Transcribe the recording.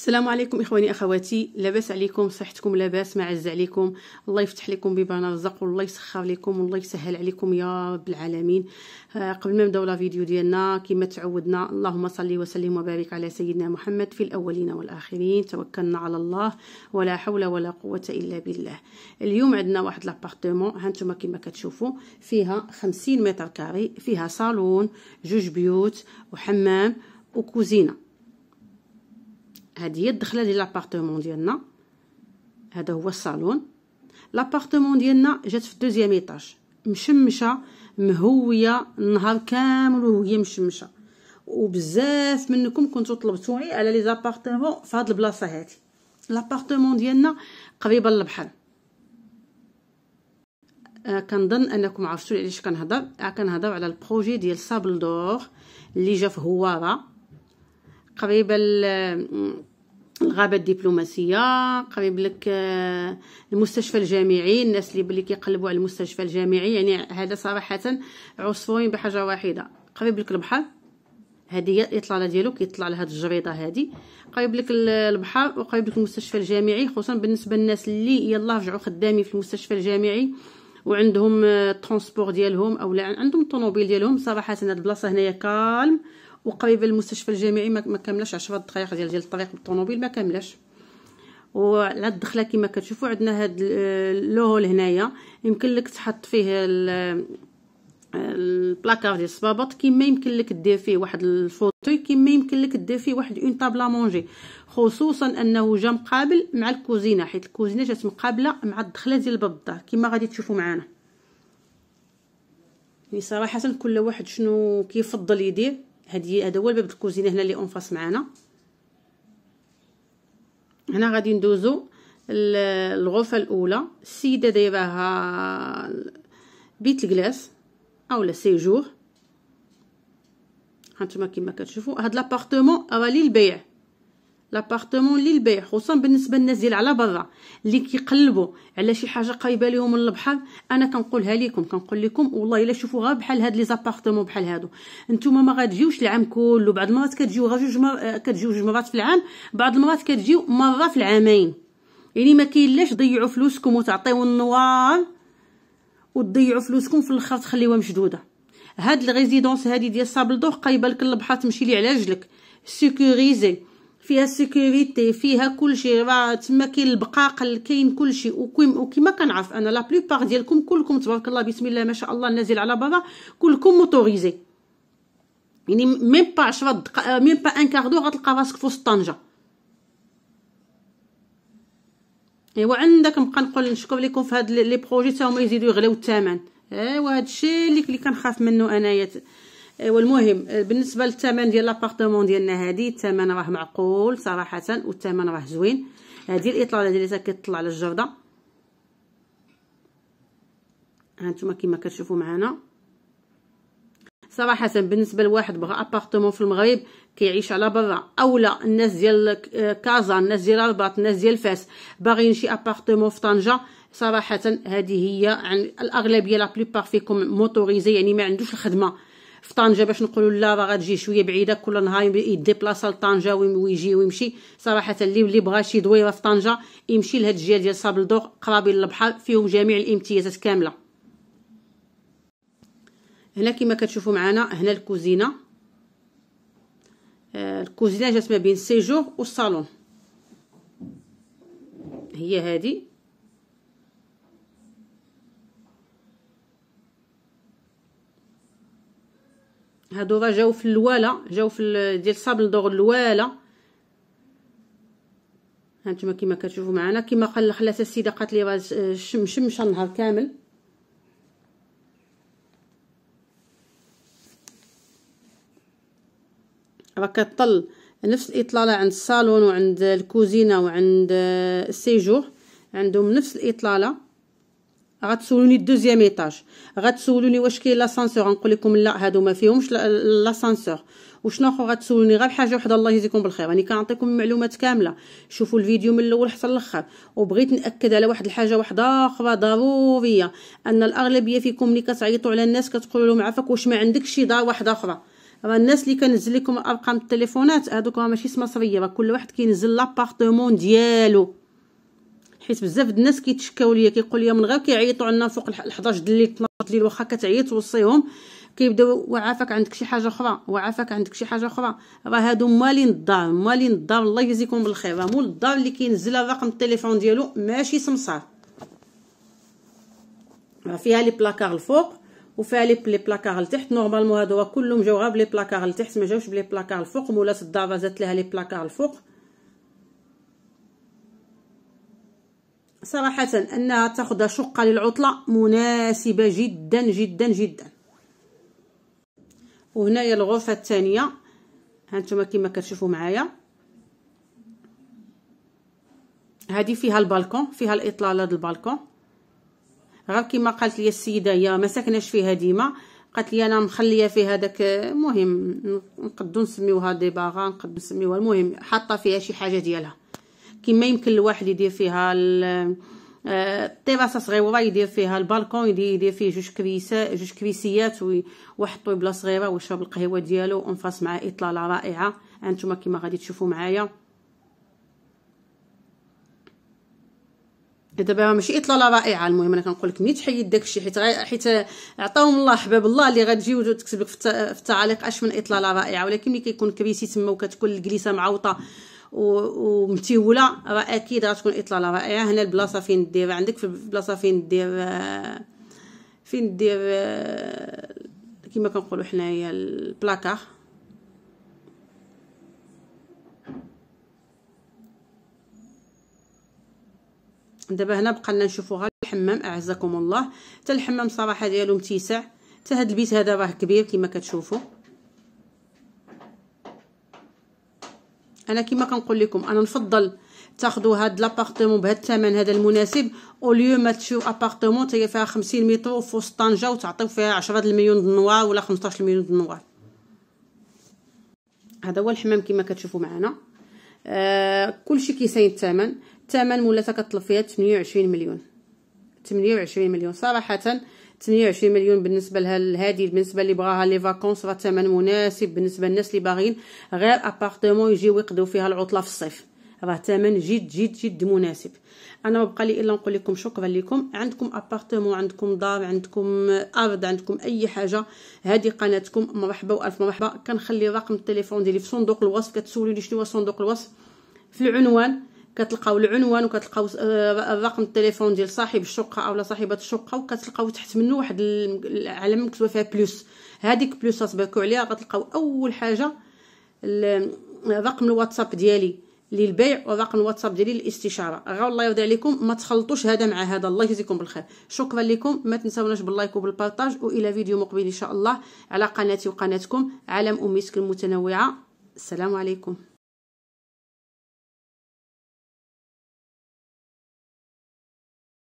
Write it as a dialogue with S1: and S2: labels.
S1: السلام عليكم اخواني اخواتي لاباس عليكم صحتكم لاباس معز عليكم الله يفتح لكم بيبان رزق والله يسخر لكم والله يسهل عليكم يا رب العالمين آه، قبل ما نبداو لا فيديو ديالنا كما تعودنا اللهم صل وسلم وبارك على سيدنا محمد في الاولين والاخرين توكلنا على الله ولا حول ولا قوه الا بالله اليوم عندنا واحد لابارتمون هانتوما كما كتشوفوا فيها 50 متر كاري فيها صالون جوج بيوت وحمام وكوزينه هذه هي الدخله ديال لابارتمون ديالنا هذا هو الصالون لابارتمون ديالنا جات في الدوزيام ايطاج مشمشه مهويه النهار كامل وهي مشمشه وبزاف منكم كنتو طلبتوني على لي زابارتمون في هاد البلاصه هادي لابارتمون ديالنا قريبه للبحر آه كنظن انكم عرفتوا علاش كنهضر آه كنهضر على البروجي ديال سابل دور اللي جا في هواره قريبه الغابه الدبلوماسيه قريب لك آه، المستشفى الجامعي الناس اللي بلي كيقلبوا على المستشفى الجامعي يعني هذا صراحه عصفورين بحاجه واحده قريب لك البحر هذه الاطلاله ديالو كيطلع على هذه الجريده هذه قريب لك البحر وقريب لك المستشفى الجامعي خصوصا بالنسبه للناس اللي يلاه رجعوا خدامين في المستشفى الجامعي وعندهم الترونسبور آه، ديالهم اولا عندهم الطوموبيل ديالهم صراحه هاد البلاصه هنايا كالم وقريبه للمستشفى الجامعي ما كاملاش 10 دقائق ديال ديال الطريق بالطوموبيل ما كاملاش وعلى الدخله كما كتشوفوا عندنا هاد لوهول هنايا يمكن لك تحط فيه البلاكار ديال الصبابط كما يمكن لك دير فيه واحد الفوتوي كما يمكن لك دير فيه واحد اون طابلا مونجي خصوصا انه جا مقابل مع الكوزينه حيت الكوزينه جات مقابله مع الدخله ديال باب الدار كما غادي تشوفوا معنا يعني صراحه كل واحد شنو كيفضل يدير هادي هذا هو الباب الكوزينه هنا اللي اونفاس معانا هنا غادي ندوزو الغرفه الاولى السيده دايراها بيت الكلاس اولا سيجور هانتوما كما كتشوفوا هاد لابارتمون راه للبيع لابارتمون اللي البيع خصوصا بالنسبه للناس ديال على برا اللي كيقلبوا على شي حاجه قايبه ليهم من البحر انا كنقولها لكم كنقول لكم والله الا شوفوا غير بحال هاد لي زابارتمون بحال هادو نتوما ما غاتجيوش العام كله بعض المرات كتجيو غير جوج مر... آه، كتجيو جوج مرات في العام بعض المرات كتجيو مره في العامين يعني ما كاين ضيعوا فلوسكم وتعطيو النوار وتضيعوا فلوسكم في الاخر تخليوها مشدوده هاد الريزيدونس هادي ديال سابل دور قايبه لك البحر تمشي لي على رجلك سيكوريزي فيها السيكوريتي فيها كلشي راه تما كاين البقاقل كاين كلشي وكيما كنعرف انا لا بلوبار ديالكم كلكم تبارك الله بسم الله ما شاء الله نازل على برا كلكم موتوريزي يعني ميم با 10 دقائق ميم با ان كاردو غتلقى راسك في وسط طنجه ايوا عندك نبقى نقول نشكر لكم في هاد لي بروجي تا هما يزيدو يغلاو الثمن ايوا هادشي اللي كنخاف منه انايا آه، والمهم آه، بالنسبه للثمن ديال لابارتمون ديالنا هذه الثمن راه معقول صراحه والثمن راه زوين هذه الاطلاله اللي كتطلع على الجرده هانتوما كما كتشوفوا معنا صراحه بالنسبه لواحد بغى ابارتمون في المغرب كيعيش على برا اولا الناس ديال آه، كازا الناس ديال الرباط الناس ديال فاس باغيين شي ابارتمون في طنجه صراحه هذه هي عن الاغلبيه لا بلوبار فيكم موتوريزي يعني ما عندوش الخدمه في طنجه باش نقولوا لا باغا تجي شويه بعيده كل نهار يديبلاصا لطنجه ويجي ويمشي صراحه اللي اللي بغى شي دويره في طنجه يمشي لهاد الجهه ديال صابلدوق قرابين للبحر فيهم جميع الامتيازات كامله هنا كما كتشوفوا معنا هنا الكوزينه آه الكوزينه جات ما بين السيجور والصالون هي هذه هادو راه جاو في اللواله جاو في ديال صابل دوغ اللواله هانتوما كيما كتشوفو معانا كيما قال خلات السيده قاتلي راه مشمشه النهار كامل راه كطل نفس الاطلاله عند الصالون وعند الكوزينه وعند السيجور عندهم نفس الاطلاله غتسولوني الدوزيام ايطاج غتسولوني واش كاين لاسانسور غنقول لكم لا هادو ما فيهمش لاسانسور وشنو اخر غتسولوني غير حاجه وحده الله يجزيكم بالخير راني يعني كنعطيكم المعلومات كامله شوفوا الفيديو من الاول حتى الاخر وبغيت ناكد على واحد الحاجه وحده اخرى ضروريه ان الاغلبيه فيكم اللي كتعيطوا على الناس كتقولوا لهم عافاك واش ما عندكش شي دار واحده اخرى راه الناس اللي كنزل لكم ارقام التليفونات هادوك راه ماشي سمصريه راه كل واحد كينزل لابارتمون ديالو حيت بزاف د الناس كيتشكاو ليا كيقول لي من غير كيعيطوا عندنا فوق ال 11 الليل 12 الليل واخا كتعيط توصيهم كيبداو وعافاك عندك شي حاجه اخرى وعافاك عندك شي حاجه اخرى راه هادو مالين الدار مالين الدار الله يجزيكم بالخير راه مول الدار اللي كينزل رقم التليفون ديالو ماشي سمسار راه فيها لي بلاكار الفوق وفيها لي بلي بلاكار لتحت نورمالمون هادو كلهم جاو غير بلي بلاكار لتحت ما جاوش بلي بلاكار الفوق مولات الدار زادت ليها لي بلاكار الفوق صراحة أنها تأخذ شقة للعطلة مناسبة جدا جدا جدا هي الغرفة الثانية هانتوما كما كتشوفوا معايا هذه فيها البالكون فيها الاطلاله ديال البالكون غير كما قالت لي السيده هي ما ساكناش فيها ديما قالت لي انا مخليه فيها داك المهم نقدو نسميوها ديباغا نقدو نسميوها المهم حاطه فيها شي حاجه ديالها كما يمكن الواحد يدير فيها الطيباسه صغيره يدير فيها البالكون يدير فيه جوج كريسات جوج كريسيات وواحد طويبله صغيره ويشرب القهوه ديالو انفاس مع اطلاله رائعه انتما كما غادي تشوفوا معايا دابا ماشي اطلاله رائعه المهم انا كنقول لك ملي تحيد داكشي حيت حيت عطاهم الله حباب الله اللي غتجي وتكتب لك في التعاليق اش من اطلاله رائعه ولكن ملي كيكون كريسي تما وكتكون الكليسه معوطه ومتيوله راه اكيد غتكون اطلاله رائعه إيه، هنا البلاصه فين دير عندك في البلاصه فين دير فين دير كما كنقولوا حنايا البلاكار دابا هنا بقى لنا نشوفوا غير الحمام اعزكم الله حتى الحمام صراحه ديالو متيسع حتى هذا البيت هذا راه كبير كما كتشوفوا انا كما كنقول لكم انا نفضل تاخذوا هاد لابارتمون بهذا الثمن هذا المناسب اوليو ما تشوف ابارتمون تاي فيها 50 متر في وسط طنجه وتعطيو فيها 10 المليون دنوار ولا 15 مليون دنوار هذا هو الحمام كما كتشوفوا معنا آه كلشي كيساين الثمن الثمن مولاتها كتطلب فيها 28 مليون 28 مليون صراحه آه 28 مليون بالنسبه لهذه بالنسبه اللي بغاها لي فاكونس راه ثمن مناسب بالنسبه للناس اللي باغيين غير ابارتمون يجيو يقضيو فيها العطله في الصيف راه ثمن جد جد جد مناسب انا ما بقى لي الا نقول لكم شكرا لكم عندكم ابارتمون عندكم دار عندكم ارض عندكم اي حاجه هذه قناتكم مرحبا والف مرحبا كنخلي رقم التليفون ديالي في صندوق الوصف كتسولوني شنو هو صندوق الوصف في العنوان كتلقاو العنوان وكتلقاو آه، رقم التليفون ديال صاحب الشقه اولا صاحبه الشقه وكتلقاو تحت منه واحد العلامه مكتوبه فيها بلس هذيك بلس غتباركوا عليها غتلقاو اول حاجه رقم الواتساب ديالي للبيع ورقم الواتساب ديالي للاستشاره غا الله يرضي عليكم ما تخلطوش هذا مع هذا الله يجزيكم بالخير شكرا لكم ما تنساوناش باللايك وبالبارطاج والى فيديو مقبل ان شاء الله على قناتي وقناتكم عالم اميسك المتنوعه السلام عليكم